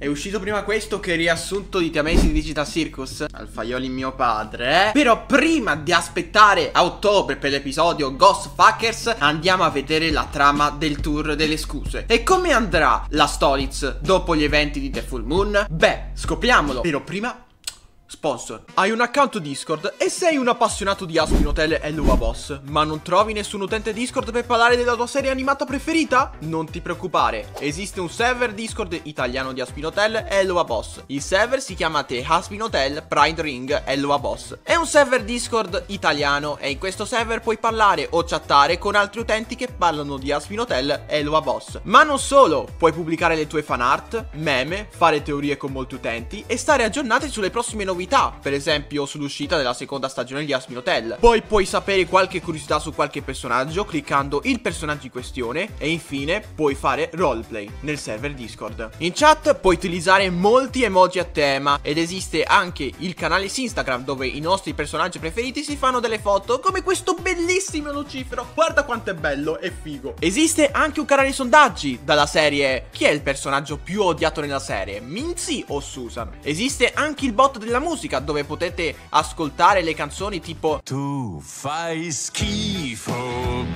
È uscito prima questo che riassunto di The Amazing Digital Circus Alfaioli mio padre eh? Però prima di aspettare a ottobre per l'episodio Ghost Fuckers Andiamo a vedere la trama del tour delle scuse E come andrà la Stolitz dopo gli eventi di The Full Moon? Beh, scopriamolo Però prima Sponsor. Hai un account Discord e sei un appassionato di Aspen Hotel e Lua Boss, ma non trovi nessun utente Discord per parlare della tua serie animata preferita? Non ti preoccupare, esiste un server Discord italiano di Aspen Hotel e Lua Boss. Il server si chiama The Aspen Hotel Pride Ring e Lua Boss. È un server Discord italiano e in questo server puoi parlare o chattare con altri utenti che parlano di Aspen Hotel e Lua Boss. Ma non solo, puoi pubblicare le tue fan art, meme, fare teorie con molti utenti e stare aggiornati sulle prossime novità novità, per esempio sull'uscita della seconda stagione di Asmin Hotel. Poi puoi sapere qualche curiosità su qualche personaggio cliccando il personaggio in questione e infine puoi fare roleplay nel server Discord. In chat puoi utilizzare molti emoji a tema ed esiste anche il canale Instagram dove i nostri personaggi preferiti si fanno delle foto come questo bellissimo Lucifero. Guarda quanto è bello e figo. Esiste anche un canale sondaggi dalla serie chi è il personaggio più odiato nella serie, Minzy o Susan. Esiste anche il bot della musica musica dove potete ascoltare le canzoni tipo Tu fai schifo,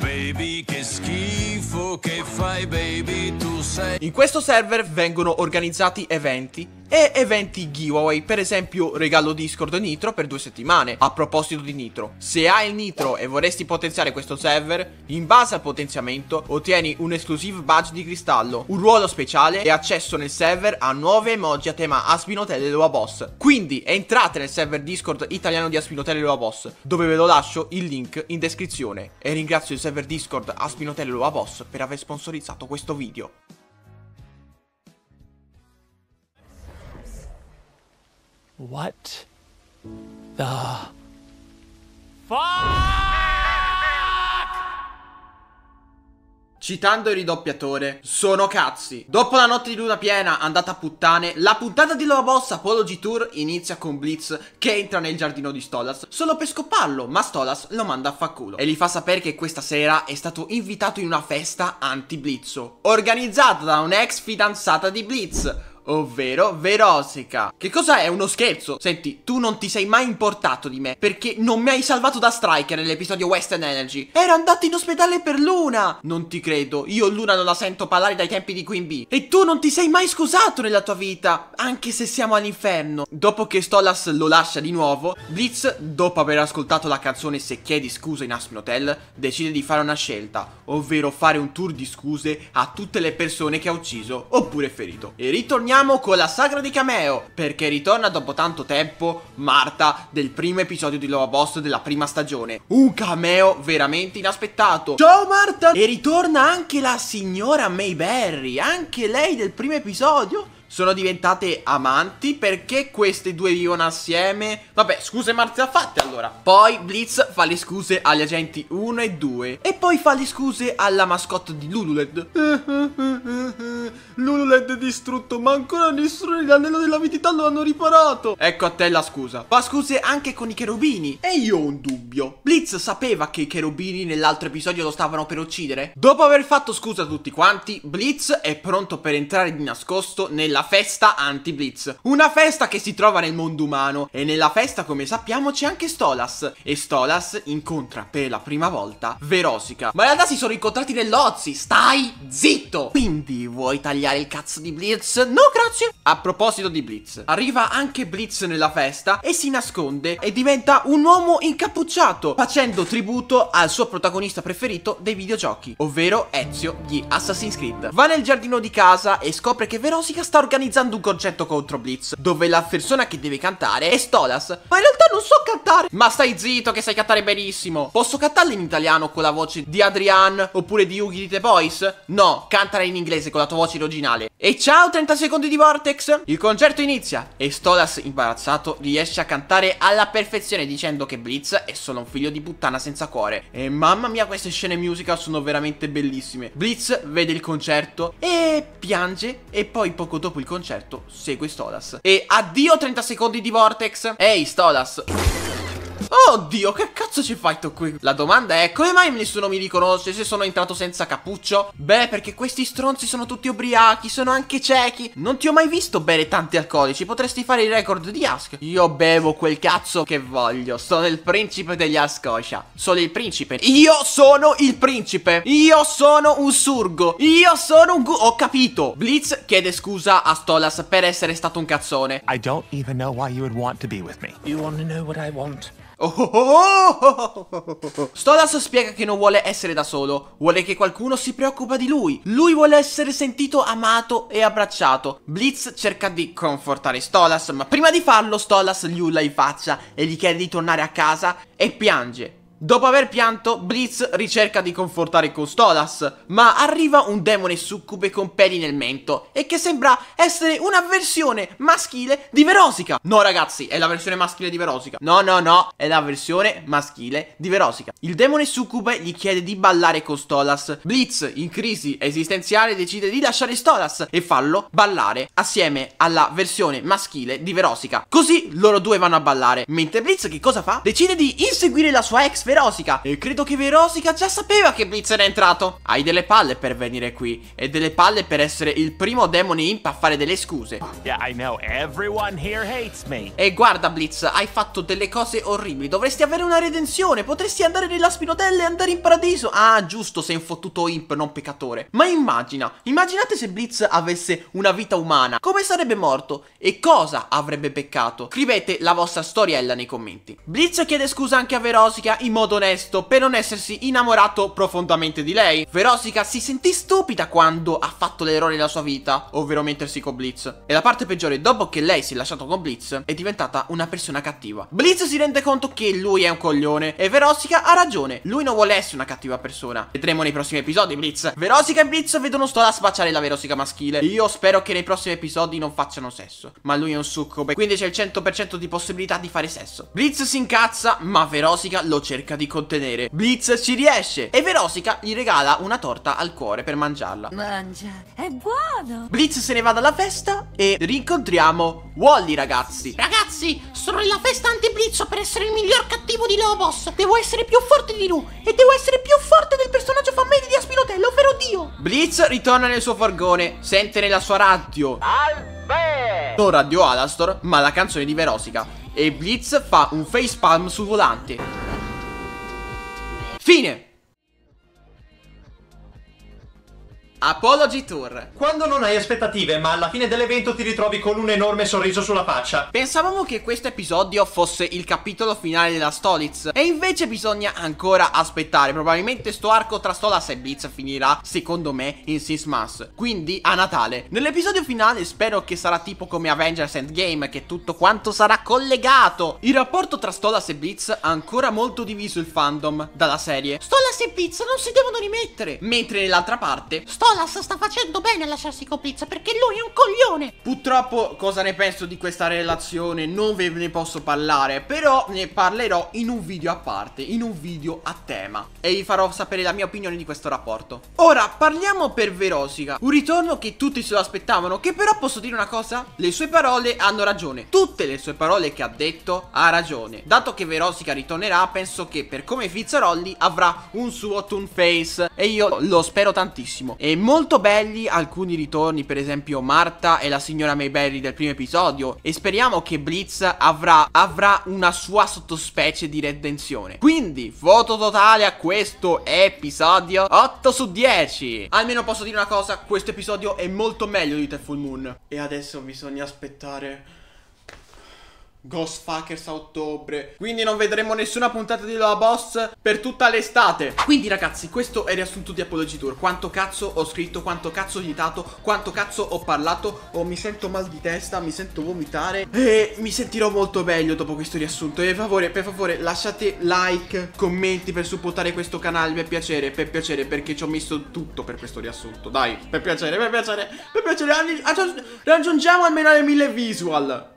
baby baby, che schifo che fai baby, tu sei... In questo server vengono organizzati eventi e eventi giveaway, per esempio regalo Discord Nitro per due settimane. A proposito di Nitro, se hai il Nitro e vorresti potenziare questo server, in base al potenziamento ottieni un exclusive badge di cristallo, un ruolo speciale e accesso nel server a nuove emoji a tema Aspinotel e Loa Boss. Quindi entrate nel server Discord italiano di Aspinotel e Loa Boss, dove ve lo lascio il link in descrizione. E ringrazio il server Discord Discord a Spinotello o a Boss per aver sponsorizzato questo video. What the fuck? citando il ridoppiatore, sono cazzi. Dopo la notte di luna piena andata a puttane, la puntata di Lova Boss Apology Tour inizia con Blitz che entra nel giardino di Stolas solo per scoparlo, ma Stolas lo manda a faculo. e gli fa sapere che questa sera è stato invitato in una festa anti-Blizzo, organizzata da un'ex fidanzata di Blitz ovvero Verosica. Che cosa è? Uno scherzo? Senti, tu non ti sei mai importato di me, perché non mi hai salvato da Striker nell'episodio Western Energy. Era andato in ospedale per Luna! Non ti credo, io Luna non la sento parlare dai tempi di Queen Bee. E tu non ti sei mai scusato nella tua vita, anche se siamo all'inferno. Dopo che Stolas lo lascia di nuovo, Blitz, dopo aver ascoltato la canzone Se chiedi scusa in Aspen Hotel, decide di fare una scelta, ovvero fare un tour di scuse a tutte le persone che ha ucciso oppure ferito. E ritorniamo torniamo con la sagra di Cameo, perché ritorna dopo tanto tempo Marta del primo episodio di Lova Boss della prima stagione. Un cameo veramente inaspettato. Ciao Marta! E ritorna anche la signora Mayberry, anche lei del primo episodio sono diventate amanti perché queste due vivono assieme vabbè scuse marziali fatte allora poi Blitz fa le scuse agli agenti 1 e 2 e poi fa le scuse alla mascotte di Lululed Lululed è distrutto ma ancora nessuno della dell'avidità lo hanno riparato ecco a te la scusa fa scuse anche con i cherubini e io ho un dubbio Blitz sapeva che i cherubini nell'altro episodio lo stavano per uccidere dopo aver fatto scusa a tutti quanti Blitz è pronto per entrare di nascosto nella la festa anti-Blitz. Una festa che si trova nel mondo umano e nella festa, come sappiamo, c'è anche Stolas. E Stolas incontra per la prima volta Verosica. Ma in realtà si sono incontrati nell'Ozzi, stai zitto! Quindi vuoi tagliare il cazzo di Blitz? No, grazie! A proposito di Blitz, arriva anche Blitz nella festa e si nasconde e diventa un uomo incappucciato, facendo tributo al suo protagonista preferito dei videogiochi, ovvero Ezio di Assassin's Creed. Va nel giardino di casa e scopre che Verosica sta organizzando organizzando un concerto contro Blitz, dove la persona che deve cantare è Stolas. Ma in realtà non so cantare. Ma stai zitto che sai cantare benissimo. Posso cantarla in italiano con la voce di Adrian oppure di Yugi di The Voice? No, cantala in inglese con la tua voce originale. E ciao 30 secondi di Vortex. Il concerto inizia e Stolas, imbarazzato, riesce a cantare alla perfezione dicendo che Blitz è solo un figlio di puttana senza cuore. E mamma mia, queste scene musical sono veramente bellissime. Blitz vede il concerto e piange e poi poco dopo il concerto segue Stolas. E addio 30 secondi di Vortex. Ehi, Stolas. Oddio, che cazzo ci fai tu qui? La domanda è, come mai nessuno mi riconosce se sono entrato senza cappuccio? Beh, perché questi stronzi sono tutti ubriachi, sono anche ciechi. Non ti ho mai visto bere tanti alcolici, potresti fare il record di Ask. Io bevo quel cazzo che voglio, sono il principe degli Ascoscia. Sono il principe. Io sono il principe. Io sono un surgo. Io sono un gu... Ho capito. Blitz chiede scusa a Stolas per essere stato un cazzone. I don't even know why you would want to be with me. You want to know what I want? Oh, oh, oh, Stolas spiega che non vuole essere da solo, vuole che qualcuno si preoccupa di lui. Lui vuole essere sentito amato e abbracciato. Blitz cerca di confortare Stolas, ma prima di farlo Stolas gli ulla in faccia e gli chiede di tornare a casa e piange. Dopo aver pianto, Blitz ricerca di confortare Costolas, ma arriva un demone succube con peli nel mento e che sembra essere una versione maschile di Verosica. No ragazzi, è la versione maschile di Verosica. No, no, no, è la versione maschile di Verosica. Il demone succube gli chiede di ballare con Stolas. Blitz, in crisi esistenziale, decide di lasciare Stolas e farlo ballare assieme alla versione maschile di Verosica. Così loro due vanno a ballare, mentre Blitz che cosa fa? Decide di inseguire la sua ex Verosica E credo che Verosica già sapeva che Blitz era entrato Hai delle palle per venire qui E delle palle per essere il primo demone imp a fare delle scuse yeah, E guarda Blitz, hai fatto delle cose orribili Dovresti avere una redenzione Potresti andare nella spinotella e andare in paradiso Ah giusto, sei un fottuto imp, non peccatore Ma immagina, immaginate se Blitz avesse una vita umana Come sarebbe morto? E cosa avrebbe peccato? Scrivete la vostra storiella nei commenti Blitz chiede scusa anche a Verosica in modo modo onesto per non essersi innamorato profondamente di lei. Verosica si sentì stupida quando ha fatto l'errore della sua vita, ovvero mettersi con Blitz. E la parte peggiore, dopo che lei si è lasciato con Blitz, è diventata una persona cattiva. Blitz si rende conto che lui è un coglione e Verosica ha ragione, lui non vuole essere una cattiva persona. Vedremo nei prossimi episodi Blitz. Verosica e Blitz vedono Stola spacciare la Verosica maschile. Io spero che nei prossimi episodi non facciano sesso, ma lui è un succube, quindi c'è il 100% di possibilità di fare sesso. Blitz si incazza, ma Verosica lo cerca cerca di contenere. Blitz ci riesce e Verosica gli regala una torta al cuore per mangiarla. Mangia, è buono! Blitz se ne va dalla festa e rincontriamo Wally, ragazzi. Ragazzi, sono nella festa anti-Blitz per essere il miglior cattivo di Lobos. Devo essere più forte di lui e devo essere più forte del personaggio fammedi di Aspinotello, ovvero Dio. Blitz ritorna nel suo furgone, sente nella sua radio. Albe! Non radio Alastor, ma la canzone di Verosica. E Blitz fa un facepalm sul volante. Fine! Apology Tour. Quando non hai aspettative, ma alla fine dell'evento ti ritrovi con un enorme sorriso sulla faccia. Pensavamo che questo episodio fosse il capitolo finale della Stolitz, e invece bisogna ancora aspettare. Probabilmente sto arco tra Stolas e Blitz finirà, secondo me, in Six Sismas, quindi a Natale. Nell'episodio finale spero che sarà tipo come Avengers Endgame, che tutto quanto sarà collegato. Il rapporto tra Stolas e Blitz ha ancora molto diviso il fandom dalla serie. Stolas e Blitz non si devono rimettere, mentre nell'altra parte, Stolas Nicolas sta facendo bene a lasciarsi coprire perché lui è un coglione. Purtroppo cosa ne penso di questa relazione non ve ne posso parlare, però ne parlerò in un video a parte, in un video a tema e vi farò sapere la mia opinione di questo rapporto. Ora parliamo per Verosica, un ritorno che tutti se lo aspettavano, che però posso dire una cosa? Le sue parole hanno ragione, tutte le sue parole che ha detto ha ragione. Dato che Verosica ritornerà, penso che per come Fizzarolli avrà un suo Toon Face e io lo spero tantissimo e mi molto belli alcuni ritorni, per esempio Marta e la signora Mayberry del primo episodio e speriamo che Blitz avrà, avrà una sua sottospecie di redenzione. Quindi, voto totale a questo episodio 8 su 10. Almeno posso dire una cosa, questo episodio è molto meglio di The Full Moon. E adesso bisogna aspettare Ghostfuckers a ottobre Quindi non vedremo nessuna puntata di La Boss per tutta l'estate Quindi ragazzi questo è il riassunto di Apology Tour Quanto cazzo ho scritto, quanto cazzo ho editato, quanto cazzo ho parlato oh, Mi sento mal di testa, mi sento vomitare E mi sentirò molto meglio dopo questo riassunto E per favore, per favore lasciate like, commenti per supportare questo canale Per piacere, per piacere perché ci ho messo tutto per questo riassunto Dai, per piacere, per piacere, per piacere Raggiungiamo almeno le 1000 visual